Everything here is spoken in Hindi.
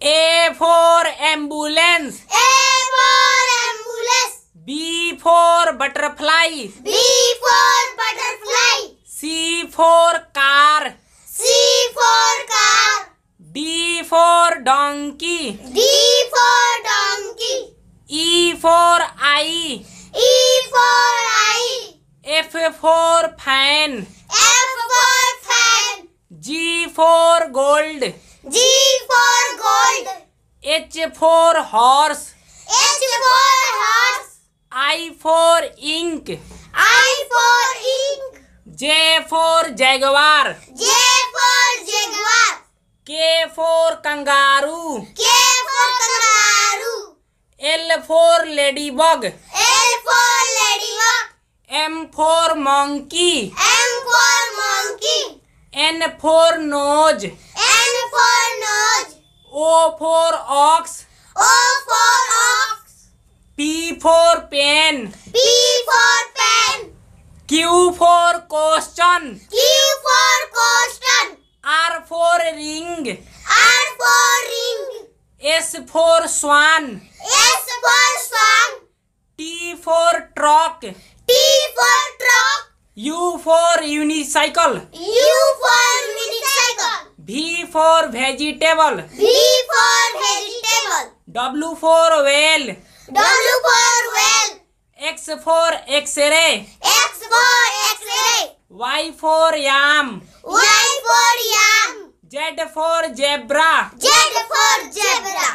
A for ambulance. A for ambulance. B for butterfly. B for butterfly. C for car. C for car. D for donkey. D for donkey. E for eye. E for eye. F for fan. F for fan. G for gold. G for gold. H for horse H for horse I for ink I for ink J for jaguar J for jaguar K for kangaroo K for kangaroo L for lady bug L for lady bug M for monkey M for monkey N for nose O for ox. O for ox. P for pen. P for pen. Q for question. Q for question. R for ring. R for ring. S for swan. S for swan. T for truck. T for truck. U for unicycle. U V for vegetable V for vegetable W for whale W for whale X for ray X for ray Y for yam Y for yam Z for zebra Z for zebra